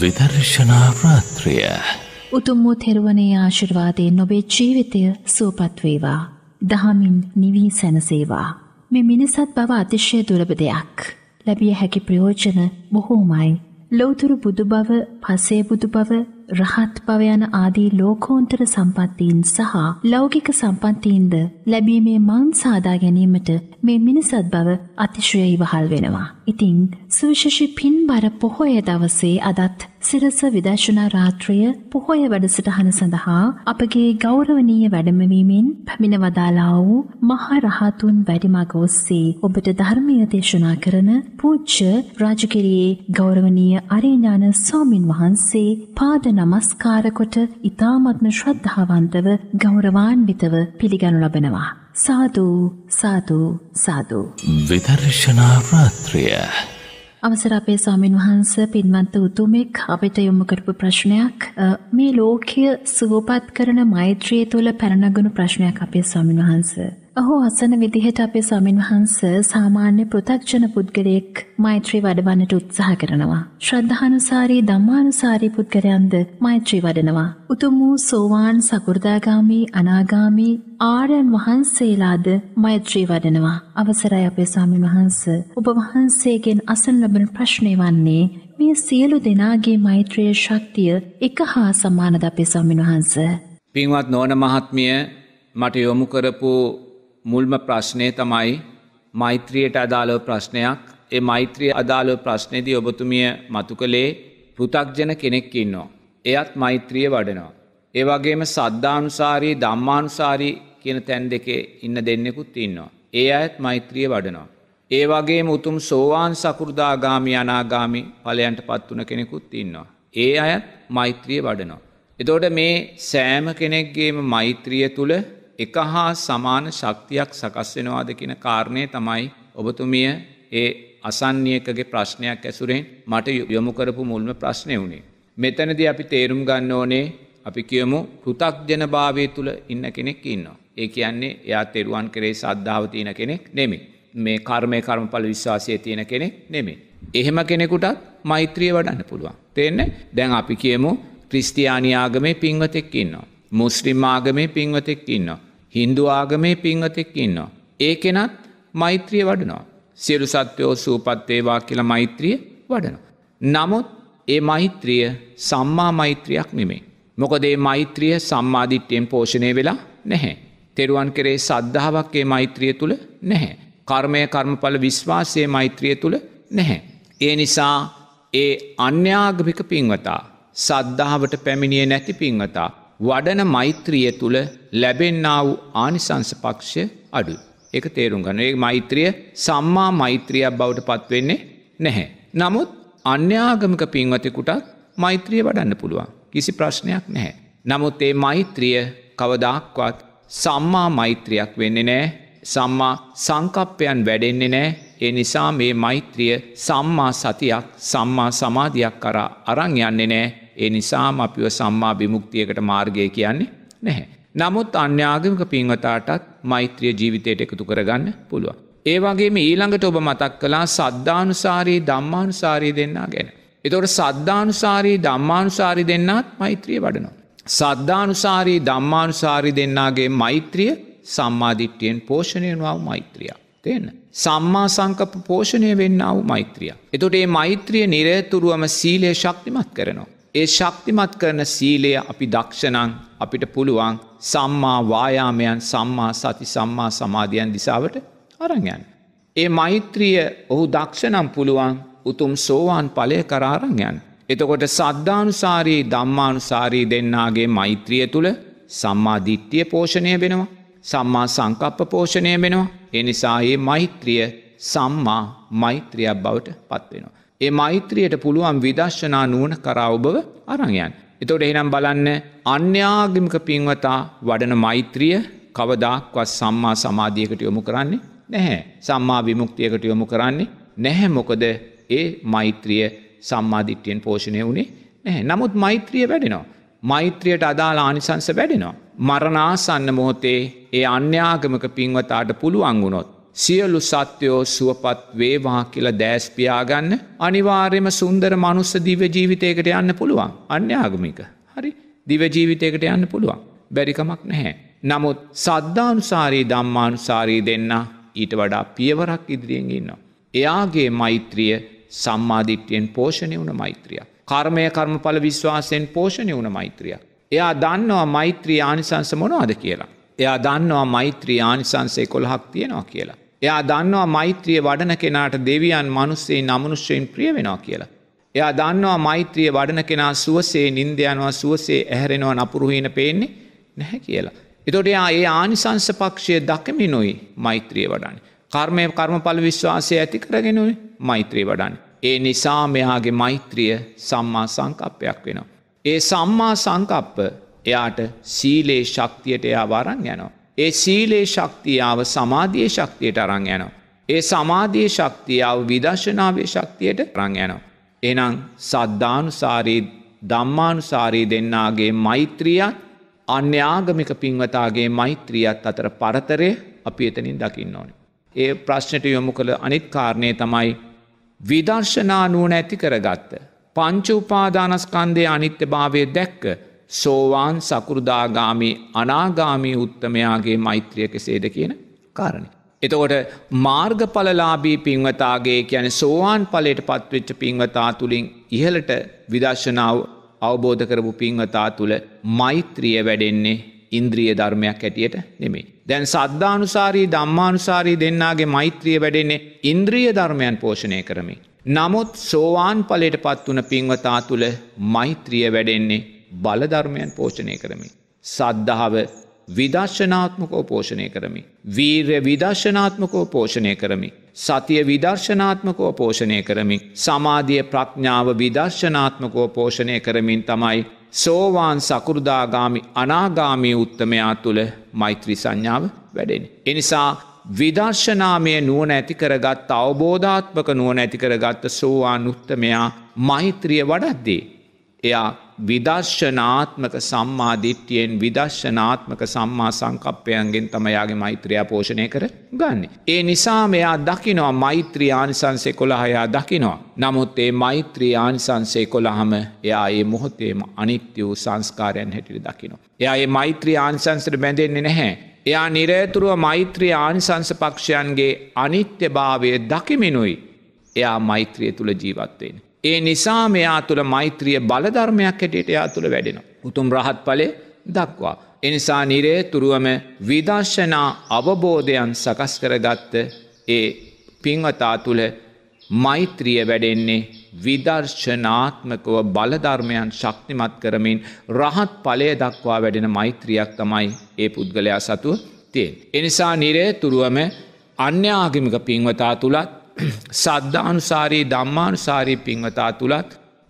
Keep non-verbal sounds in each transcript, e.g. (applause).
විදර්ශනා ප්‍රාත්‍රය උතුම් වූ තෙරුවනේ ආශිර්වාදයෙන් නොබේ ජීවිතය සූපත්වේවා දහමින් නිවී සැනසේවා මේ මිනිසත් බව අතිශ්‍ය දුරබ දෙයක් ලැබිය හැකි ප්‍රයෝජන බොහෝමයි ලෞතුරු බුදු බව පසේ බුදු බව රහත් භව යන ආදී ලෝකෝත්තර සම්පත්තීන් සහ ලෞකික සම්පත්තීන්ද ලැබීමේ මං සාදා ගැනීමට මේ මිනිසත් බව අතිශය ඉවහල් වෙනවා. ඉතින් සුවිශේෂී පින්බර පොහොය දවසේ අදත් සිරස විදර්ශනා රාත්‍රිය පොහොය වැඩසටහන සඳහා අපගේ ගෞරවනීය වැඩමවීමෙන් පැමිණ වදාලා වූ මහා රහතුන් වැඩිමග ඔස්සේ ඔබට ධර්මීය දේශනා කරන පූජ්‍ය රාජකීරියේ ගෞරවනීය අරිඥාන ස්වාමින් වහන්සේ පාදන නමස්කාර කොට ඊ타මත්ම ශ්‍රද්ධාවන්තව ගෞරවාන්විතව පිළිගනු ලබනවා. සාදු සාදු සාදු. විදර්ශනා රාත්‍රිය අවසර අපේ ස්වාමීන් වහන්ස පින්වන්ත උතුමෙක් අපිට යොමු කරපු ප්‍රශ්නයක් මේ ලෝකය සුවපත් කරන මෛත්‍රිය තුළ පැනනගුණු ප්‍රශ්නයක් අපේ ස්වාමීන් වහන්සේ ඔහු අසන විදිහට අපේ ස්වාමින් වහන්ස සාමාන්‍ය පෘථග්ජන පුද්ගලයෙක් මෛත්‍රී වඩවන්නට උත්සාහ කරනවා. ශ්‍රද්ධානුසාරී ධම්මානුසාරී පුද්ගලයන්ද මෛත්‍රී වඩනවා. උතුම් වූ සෝවාන් සකු르දාගාමි අනාගාමි ආර්යයන් වහන්සේලාද මෛත්‍රී වඩනවා. අවසරයි අපේ ස්වාමින් වහන්ස ඔබ වහන්සේගෙන් අසන ලබන ප්‍රශ්නේ වන්නේ මේ සියලු දෙනාගේ මෛත්‍රියේ ශක්තිය එක හා සමානද අපේ ස්වාමින් වහන්ස. පින්වත් නෝන මහත්මිය මට යොමු කරපු මුල්ම ප්‍රශ්නය තමයි මෛත්‍රියයට අදාළව ප්‍රශ්නයක් ඒ මෛත්‍රිය අදාළව ප්‍රශ්නයේදී ඔබතුමිය මතු කළේ පෘතක්ජන කෙනෙක් ඉන්නවා. එයත් මෛත්‍රිය වඩනවා. ඒ වගේම සද්ධානුසාරී ධම්මානුසාරී කියන තැන් දෙකේ ඉන්න දෙන්නෙකුත් ඉන්නවා. ඒ අයත් මෛත්‍රිය වඩනවා. ඒ වගේම උතුම් සෝවාන් සකෘදාගාමි අනාගාමි ඵලයන්ට පත් වුණ කෙනෙකුත් ඉන්නවා. ඒ අයත් මෛත්‍රිය වඩනවා. එතකොට මේ සෑම කෙනෙක්ගේම මෛත්‍රිය තුළ එක හා සමාන ශක්තියක් සකස්වෙනවාද කියන කාරණය තමයි ඔබතුමිය ඒ අසන්නියකගේ ප්‍රශ්නයක් ඇසුරෙන් මට යොමු කරපු මුල්ම ප්‍රශ්නය වුණේ. මෙතනද අපි තේරුම් ගන්න ඕනේ අපි කියමු පෘතක්ජන භාවය තුළ ඉන්න කෙනෙක් ඉන්නවා. ඒ කියන්නේ එයා තෙරුවන් කරේ සද්ධාව තියෙන කෙනෙක් නෙමේ. මේ කර්මය කර්මඵල විශ්වාසය තියෙන කෙනෙක් නෙමේ. එහෙම කෙනෙකුටත් මෛත්‍රිය වඩන්න පුළුවන්. තියන්න දැන් අපි කියමු ක්‍රිස්තියානියාගමේ පින්වතෙක් ඉන්නවා. මුස්ලිම් ආගමේ පින්වතෙක් ඉන්නවා. හින්දු ආගමේ පිංහතෙක් ඉන්නවා. ඒ කෙනත් මෛත්‍රිය වඩනවා. සියලු සත්‍යයෝ සූපත්වේවා කියලා මෛත්‍රිය වඩනවා. නමුත් ඒ මෛත්‍රිය සම්මා මෛත්‍රයක් නෙමේ. මොකදේ මෛත්‍රිය සම්මාධිට්්‍යයෙන් පෝෂණය වෙලා නැහැ. තෙරුවන් කරේ සද්ධාවක්ගේ මෛත්‍රිය තුළ නැහැ. කර්මය කර්මඵල විශ්වාසය මෛත්‍රිය තුළ නැහැ. ඒ නිසා ඒ අන්‍යාගමික පින්වතා සද්ධාවට පැමිණිය නැති පින්වතා වඩන මෛත්‍රිය තුළ ලැබෙන්න්නා වූ ආනිසංසපක්ෂ අඩු. එක තේරුම් ගන ඒ මෛත්‍රිය සම්මා මෛත්‍රියයක් බවට පත්වෙන්නේ නැහැ. නමුත් අන්‍යාගමික පින්වතෙකුටත් මෛත්‍රිය වඩන්න පුළුවන් කිසි ප්‍රශ්නයක් නැහැ. නමුත් ඒ මෛත්‍රිය කවදක්වත් සම්මා මෛත්‍රයක් වෙන්නේ නෑ සම්මා සංකප්පයන් වැඩෙන්නේ නෑ ඒ නිසා මේ මෛත්‍රිය සම්මා සතියක් සම්මා සමාධයක් කරා අරං යන්නේ නෑ ඒ නිසාම අපිව සම්මා විමුක්තියකට මාර්ගය කියන්නේ නැහැ. නමුත් අන්‍යාගමික පින්වතාටත් මෛත්‍රිය ජීවිතයට එකතු කරගන්න පුළුවන්. ඒ වගේම ඊළඟට ඔබ මතක් කලා සද්ධානුසාරී ධම්මානුසාරී දෙන්නා ගැන. එතොට සද්ධානුසාරී ධම්මානුසාරි දෙන්නාත් මෛත්‍රිය වඩනවා. සද්ධානුසාරී ධම්මානුසාරි දෙන්නාගේ මෛත්‍රිය සම්මාධිට්්‍යයෙන් පෝෂණය වනාව මෛත්‍රිය. තියන්න. සම්මා සංකප පෝෂණය වෙන්නාව මෛත්‍රිය. එතොට ඒ මෛත්‍රිය නිරේතුරුවම සීලය ශක්තිමත් කරනවා. ඒ ශක්තිමත් කරන සීලය අපි දක්ෂණං අපිට පුළුවන් සම්මා වායාමයන් සම්මා සති සම්මා සමාධියන් දිසාවට අරංයන්. ඒ මෛත්‍රිය ඔහු දක්ෂනම් පුළුවන් උතුම් සෝවාන් පලය කරාරංයන්. එතකොට සද්ධානුසාරී ධම්මානුසාරී දෙන්නාගේ මෛත්‍රිය තුළ සම්මාධිත්‍යය පෝෂණය වෙනවා. සම්මා සංකප්ප පෝෂණය වෙනවා. එනිසා ඒ මෛත්‍රිය සම්මා මෛත්‍රියක් බවට පත්වෙනවා. ඒ මෛත්‍රියයට පුළුවන් විදශ්ශනා නුවන කරවබව අරංයන්. එතොට එහනම් බලන්න අන්‍යාගිමික පින්වතා වඩන මෛත්‍රිය කවදක්වත් සම්මා සමාධියකට යොමු කරන්නේ නැහැ. සම්මා විමුක්තියකට යොමු කරන්නේ නැහැ මොකද ඒ මෛත්‍රිය සම්මාධිට්්‍යයෙන් පෝෂණය වුණේ නැහැ. නමුත් මෛත්‍රිය වැඩෙනවා. මෛත්‍රියට අදාලා ආනිසංස වැඩෙනවා. මරණාසන්න මොහොතේ ඒ අන්‍යාගමක පින්වතාට පුළුවන් වුණොත්. සියලු සත්‍යයෝ සුවපත් වේවා කියලා දෑස්පියාගන්න අනිවාර්යම සුන්දර මනුස්ස දිව ජීවිතයකට යන්න පුළුවන් අන්‍ය ආගමික හරි දිවජීවිතයකට යන්න පුළුවන් බැරිකමක් නැහැ. නමුත් සද්ධානුසාරී ධම්මානුසාරී දෙන්න ඊට වඩා පියවරක් ඉදිරියෙන් ඉන්නවා. එයාගේ මෛත්‍රිය සම්මාධිට්‍යයෙන් පෝෂණය වුණ මෛත්‍රිය. කර්මය කර්මඵල විශ්වාසයෙන් පෝෂණය වුණ මෛත්‍රිය. එයා දන්නවා මෛත්‍රී ආනිසංස මොනවාද කියලා. එයා දන්නවා මෛත්‍රී ආනිසංසේ කොළහක් තියෙනවා කියලා. එයා දන්නවා මෛත්‍රිය වඩන කෙනාට දෙවියන් මනුස්සේ නමනුෂ්‍යයෙන් ප්‍රිය වෙනවා කියලා. එයා දන්නවා මෛත්‍රිය වඩන කෙනා සුවසේ නින්දයනවා සුවසේ ඇහැරෙනවා නපුරුහීන පේන්නේ නැහැ කියලා. එතොට එයා ඒ ආනිසංස පක්ෂය දකමිනුයි මෛත්‍රිය වඩන්නේ. කර්මය කර්මඵල විශ්වාසය ඇති කරගෙනුයි මෛත්‍රී වඩන්නේ. ඒ නිසා මෙයාගේ මෛත්‍රිය සම්මා සංකප්පයක් වෙනවා. ඒ සම්මා සංකප්ප එයාට සීලේ ශක්තියට එයා වරන් යනවා. ඒ සීලේ ශක්තියාව සමාධිය ශක්තියට අරං යනවා. ඒ සමාධිය ශක්තියාව විදශනාවේ ශක්තියට රං යනවා. එනම් සද්ධානුසාරී ධම්මානුසාරී දෙන්නාගේ මෛත්‍රියත් අන්‍යාගමික පින්වතාගේ මෛත්‍රියත් අතර පරතරය අපි එතනින් දකින්න ඕනි. ඒ ප්‍රශ්නට යොමු කළ අනිත් කාරණය තමයි විදර්ශනා නුවන ඇති කරගත්ත. පංච උපාදානස්කන්දය අනිත්‍ය භාවය දැක්ක සෝවාන් සකෘදාගාමී අනාගාමී උත්තමයාගේ මෛත්‍රිය කෙසේද කියන කාරණය. එතකොට මාර්ගඵලලාබී පින්වතාගේ කියන සෝවාන් පලයට පත්වෙච්ච පින්වතා තුළින් ඉහලට විදර්ශනාව අවබෝධ කරපු පින්වතා තුළ මෛත්‍රිය වැඩෙන්නේ ඉන්ද්‍රිය ධර්මයක් ඇටියට නෙමේ. දැන් සද්ධානුසාරී ධම්මානුසාරී දෙන්නාගේ මෛත්‍රිය වැඩෙන්නේ ඉන්ද්‍රිය ධර්මයන් පෝෂණය කරමින්. නමුත් සෝවාන් පලට පත් වන පින්වතා තුළ මෛත්‍රිය වැඩෙන්නේ බලධර්මයන් පෝෂණය කරමි. සද්ධාව විදර්ශනාත්මකෝ පෝෂණය කරමි. වීර්ය විදර්ශනාත්මකෝ පෝෂණය කරමි. සතිය විදර්ශනාත්මකෝ පෝෂණය කරමි. සමාධිය ප්‍රඥාව විදර්ශනාත්මකෝ පෝෂණය කරමින් තමයි සෝවාන් සකෘදාගාමි අනාගාමී උත්තමයා තුළ මෛත්‍රී සංඥාව වැඩෙන. එනිසා විදර්ශනාමය නුවන ඇති කරගත් අවබෝධාත්මක නුවන ඇති කරගත්ත සෝවාන් උත්තමයා මෛත්‍රිය වඩද්දේ. එයා විදර්ශනාත්මක සම්මාධිට්්‍යයෙන් විදර්ශනාත්මක සම්මා සංකප්පයන්ගෙන් තමයාගේ මෛත්‍රයා පෝෂණය කර ගන්න. ඒ නිසා මෙයා දකිනවා මෛත්‍රී ආනිසන්සේ කොළහයා දකිනවා. නමුත් ඒ මෛත්‍රී ආනිසන්සේ කොළහම එයා ඒ මොහොතේම අනිත්‍ය වූ සංස්කාරයන් හැටිට දකිනවා. එයා ඒ මෛත්‍රී ආනිසංසට බැඳෙන්නේ නැහැ. එයා නිරේතුරුව මෛත්‍රී ආනිසංස පක්ෂයන්ගේ අනිත්‍ය භාවය දකිමිනුයි එයා මෛත්‍රිය තුළ ජීවත්වෙන්. ඒ නිසා මෙයා තුළ මෛත්‍රිය බලධර්මයක් හැටියට එයා තුළ වැඩෙන. උතුම් රහත් පලේ දක්වා. එනිසා නිරේ තුරුවම විදර්ශනා අවබෝධයන් සකස් කරගත්ත ඒ පිංවතා තුළ මෛත්‍රිය වැඩෙන්නේ විදර්ශනාත්මකව බලධර්මයන් ශක්තිමත් කරමින් රහත් පලය දක්වා වැඩෙන මෛත්‍රියයක් තමයි ඒ පුද්ගලයා සතුව තියෙන්. එනිසා නිරේ තුරුවම අන්‍යාගමික පින්වතා තුළත් (clears throat) සද්ධානුසාරයේ ධම්මානුසාරය පින්වතා තුළත්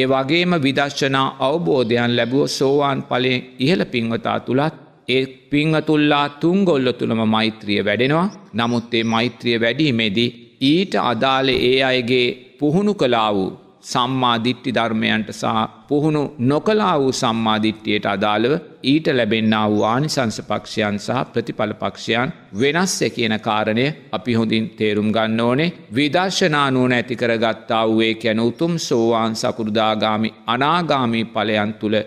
ඒ වගේම විදශ්චනා අවබෝධයන් ලැබුව සෝවාන් පලේ ඉහළ පින්වතා තුළත් ඒ පිංහතුල්ලා තුන්ගොල්ල තුළම මෛත්‍රිය වැඩෙනවා නමුත් ඒ මෛත්‍රිය වැඩීමේදී ඊට අදාළ ඒ අයගේ පුහුණු කලා වූ සම්මාධිට්ටි ධර්මයන්ට සහ පුහුණු නොකලා වූ සම්මාධිට්ටියට අදාළව ඊට ලැබෙන්න්න වූ ආනිසංසපක්ෂයන් සහ ප්‍රතිඵලපක්ෂයන් වෙනස්ය කියන කාරණය අපි හොඳින් තේරුම් ගන්න ඕනේ විදර්ශනානුවන ඇති කරගත්තා වූේ යැන උතුම් සෝවාන් සකෘදාගාමි අනාගාමී පලයන් තුළ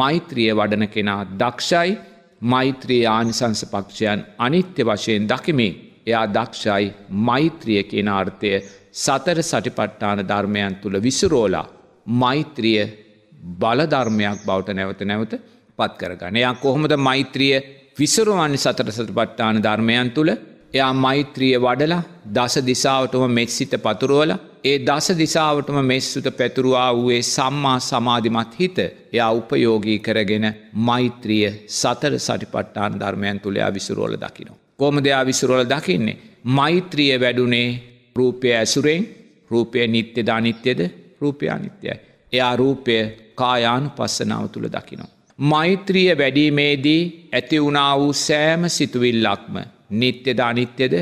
මෛත්‍රිය වඩන කෙනා දක්ෂයි මෛත්‍රී ආනිසංසපක්ෂයන් අනිත්‍ය වශයෙන් දකිමේ එයා දක්ෂයි මෛත්‍රිය කියන අර්ථය සතර සටිපට්ඨාන ධර්මයන් තුළ විසුරෝලා මෛත්‍රිය බලධර්මයක් බවට නැවත නැවත පත් කරගන්න. එයා කොහොමද මෛත්‍රිය විසුරුවන්නේ සතර සටිපට්ඨාන ධර්මයන් තුළ එයා මෛත්‍රිය වඩලා දස දිසාවටම මෙත්සිත පතුරුවල ඒ දස දිසාවටම මෙස්සුත පැතුරුවා වූයේ සම්මා සමාධිමත් හිත එයා උපයෝගී කරගෙන මෛත්‍රිය සතර සටිපට්ටාන ධර්මයන් තුළයා විසුරෝල දකිනවා. කොම දෙයා විසුරෝල දකින්නේ. මෛත්‍රිය වැඩුනේ රූපය ඇසුරෙන් රූපය නිත්‍ය ධනිත්‍යද රූපය අනිත්‍යයි. එයා රූපය කායානු පස්සනාව තුළ දකිනවා. මෛත්‍රිය වැඩීමේදී ඇති වුණා වූ සෑම සිතුවිල්ලක්ම නිත්‍යද අනිත්‍යද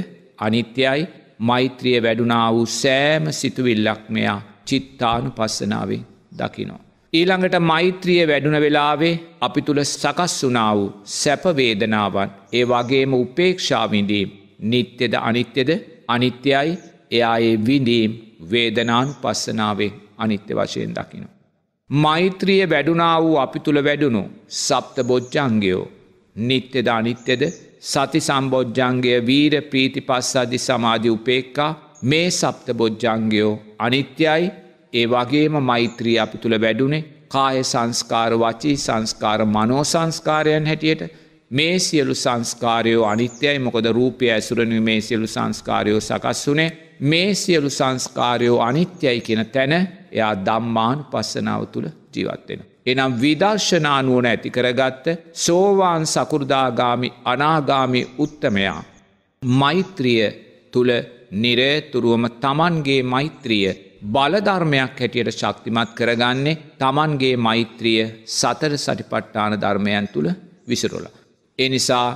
අනිත්‍යයි මෛත්‍රිය වැඩුණා වූ සෑම සිතුවිල්ලක් මෙයා චිත්තානු පස්සනාවේ දකිනවා. ඊළඟට මෛත්‍රිය වැඩුණ වෙලාවේ අපි තුළ සකස් වුනා වූ සැපවේදනාවන් ඒ වගේම උපේක්ෂාවිඳීම් නිත්‍යද අනිත්‍යද අනිත්‍යයි එයා ඒ විඳීම් වේදනාන් පස්සනාවේ අනිත්‍ය වශයෙන් දකිනවා. මෛත්‍රිය වැඩුණා වූ අපි තුළ වැඩුණු සප්ත බොජ්ජංගයෝ නිත්‍යද අනිත්‍යද සති සම්බෝජ්ජංගය වීර ප්‍රීති පස්සදි සමාධි උපේක්කා මේ සප්ත බොජ්ජංගයෝ අනිත්‍යයි ඒ වගේම මෛත්‍රී අපි තුළ වැඩුණේ කාය සංස්කාර වචී සංස්කාර මනෝ සංස්කාරයන් හැටියට මේ සියලු සංස්කාරයෝ අනිත්‍යයි මොකද රූපය ඇසුරණ මේ සියලු සංස්කාරයෝ සකස් වුනේ මේ සියලු සංස්කාරයෝ අනිත්‍යයි කියෙන තැන එයා දම්මාන් පස්සනාව තුළ ජීවත්වෙන. එනම් විදර්ශනානුවන ඇති කරගත්ත සෝවාන් සකෘදාගාමි අනාගාමි උත්තමයා. මෛත්‍රිය තුළ නිරේතුරුවම තමන්ගේ මෛත්‍රිය බලධර්මයක් හැටියට ශක්තිමත් කරගන්නේ තමන්ගේ මෛත්‍රිය සතර සටිපට්ටාන ධර්මයන් තුළ විසිරොල. එනිසා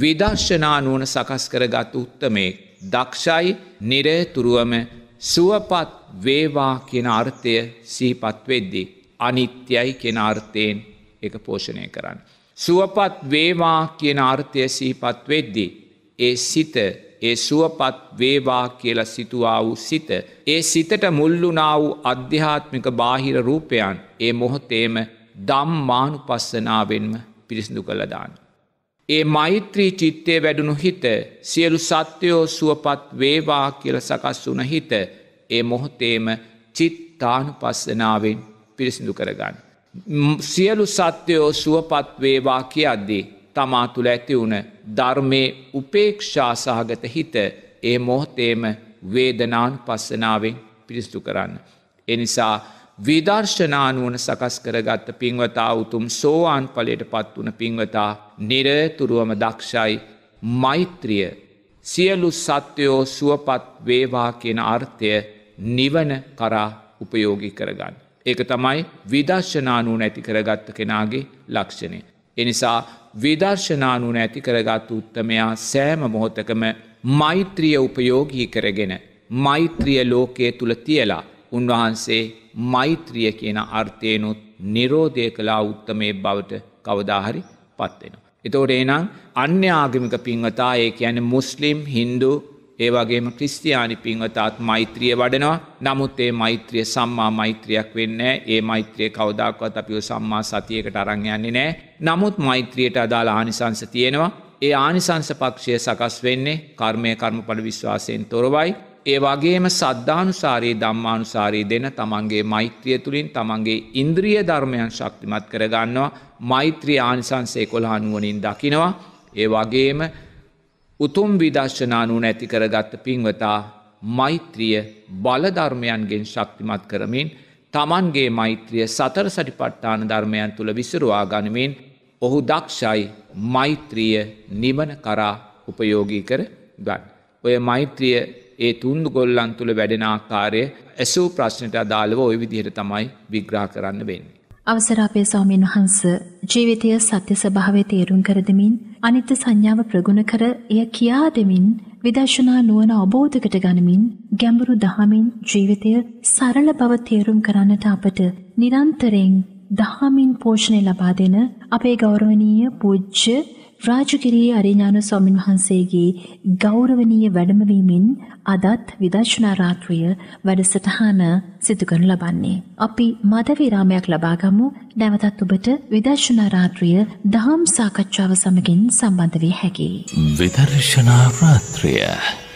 විදර්ශනානුවන සකස් කරගත් උත්තමේ දක්ෂයි නිරේතුරුවම සුවපත් වේවා කියන අර්ථය සීපත් වෙද්දී. අනිත්‍යයි කියෙන අර්ථයෙන් එක පෝෂණය කරන්න. සුවපත් වේවා කියන අර්ථය සීපත් වෙද්දී. ඒ සිත ඒ සුවපත් වේවා කියලා සිතුවා වූ සිත. ඒ සිතට මුල්ලුනා වූ අධ්‍යාත්මික බාහිර රූපයන් ඒ මොහොතේම දම්මානු පස්සනාවෙන්ම පිරිසිදු කළදාන්න. ඒ මෛත්‍රී චිත්තය වැඩුණු හිත සියලු සත්‍යයෝ සුවපත් වේවා කියල සකස් වුන හිත ඒ මොහොතේම චිත්තානු පස්සනාවෙන් පිරිසිදු කරගන්න. සියලු සත්‍යයෝ සුවපත් වේවා කියද්දී තමා තුළ ඇති වුණ ධර්මය උපේක්ෂා සහගත හිත ඒ මොහොතේම වේදනාන් පස්සනාවෙන් පිරිස්තු කරන්න. එනිසා විදර්ශනානුවන සකස් කරගත්ත පින්වතා උතුම් සෝවාන් පලයට පත් වන පින්වතා නිරතුරුවම දක්ෂයි මෛත්‍රිය සියලු සත්‍යයෝ සුවපත් වේවා කියන අර්ථය නිවන කරා උපයෝගි කරගන්න. ඒක තමයි විදර්ශනානුව නැති කරගත්ත කෙනාගේ ලක්ෂණය. එනිසා විදර්ශනානුව නැති කරගත් උත්තමයා සෑම මොහොතකම මෛත්‍රිය උපයෝගී කරගෙන මෛත්‍රිය ලෝකයේ තුළ තියලා උන්වහන්සේ මෛත්‍රිය කියන අර්ථයනුත් නිරෝධය කලා උත්තමේ බවට කවදාහරි පත්වෙන. එතෝට එනම් අන්‍ය ආගමික පින්වතා ඒ කියන මුස්ලිම් හින්දු ඒවගේම ක්‍රිස්තියානි පින්වතාත් මෛත්‍රිය වඩනවා නමුත් ඒ මෛත්‍රිය සම්මා මෛත්‍රයක් වෙන්න ඒ මෛත්‍රිය කවදක්වත් අපිව සම්මා සතියකට අරංයන්නේ නෑ නමුත් මෛත්‍රියයට අදාළ ආනිසංස තියෙනවා ඒ ආනිසංස පක්ෂය සකස් වෙන්නේ කර්මය කර්මඵල විශ්වාසයෙන් තොරවයි ඒ වගේම සද්ධානුසාරයේ ධම්මානුසාරයේ දෙන තමන්ගේ මෛත්‍රිය තුළින් තමන්ගේ ඉන්ද්‍රිය ධර්මයන් ශක්තිමත් කරගන්නවා මෛත්‍රී ආනිසංසේ කොළහනුවනින් දකිනවා. ඒ වගේම උතුම් විදර්ශනානුවන ඇති කරගත්ත පින්වතා මෛත්‍රිය බලධර්මයන්ගෙන් ශක්තිමත් කරමින් තමන්ගේ මෛත්‍රිය සතර සටිපට්ඨාන ධර්මයන් තුළ විසුරවා ගනිමින් ඔහු දක්ෂයි මෛත්‍රිය නිමන කරා උපයෝගී කර ගන්න. ඔය මෛත්‍රිය ඒ තුන්දු ගොල්ලන් තුළ වැඩෙන ආකාරය ඇසූ ප්‍රශ්නයට අදාළව ඔය විදිහට තමයි විග්‍රා කරන්න වෙන්නේ. අවසරාපය ස්වාමීන් වහන්ස ජීවිතය සත්‍ය ස්භාවය තේරුම් කරදමින් අනිත්‍ය සංඥාව ප්‍රගුණ කර එය කියා දෙමින් විදර්ශනා නුවන අවබෝධකට ගනිමින් ගැඹුරු දහමින් ජීවිතය සරල බව තේරුම් කරන්නට අපට නිරන්තරයෙන් දහමින් පෝෂණය ලබා දෙන අපේ ගෞරවනීය පූජ්‍ය රාජගිරියේ අරිඥාන ස්වාමින් වහන්සේගේ ගෞරවනීය වැඩමවීමෙන් අදත් විදර්ශනා රාත්‍රිය වැඩසටහන සිදු කරනු ලබන්නේ. අපි මද විරාමයක් ලබා ගමු. නැවතත් ඔබට විදර්ශනා රාත්‍රිය දහම් සාකච්ඡාව සමගින් සම්බන්ධ විය හැකියි. විදර්ශනා රාත්‍රිය